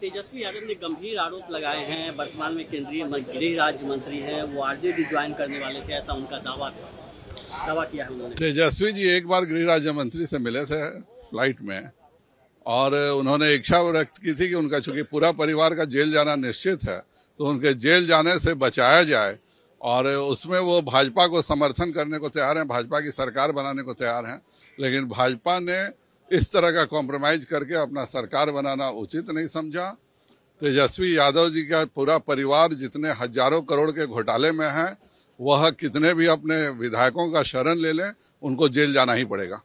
तेजस्वी यादव ने गंभीर आरोप लगाए हैं वर्तमान में केंद्रीय गृह राज्य मंत्री हैं वो आरजेडी ज्वाइन करने वाले थे ऐसा उनका दावा था दावा किया है उन्होंने तेजस्वी जी एक बार गृह राज्य मंत्री से मिले थे फ्लाइट में और उन्होंने इच्छा व्यक्त की थी कि उनका चूंकि पूरा परिवार का जेल जाना निश्चित है तो उनके जेल जाने से बचाया जाए और उसमें वो भाजपा को समर्थन करने को तैयार हैं भाजपा की सरकार बनाने को तैयार हैं लेकिन भाजपा ने इस तरह का कॉम्प्रोमाइज करके अपना सरकार बनाना उचित नहीं समझा तेजस्वी यादव जी का पूरा परिवार जितने हजारों करोड़ के घोटाले में हैं वह कितने भी अपने विधायकों का शरण ले लें उनको जेल जाना ही पड़ेगा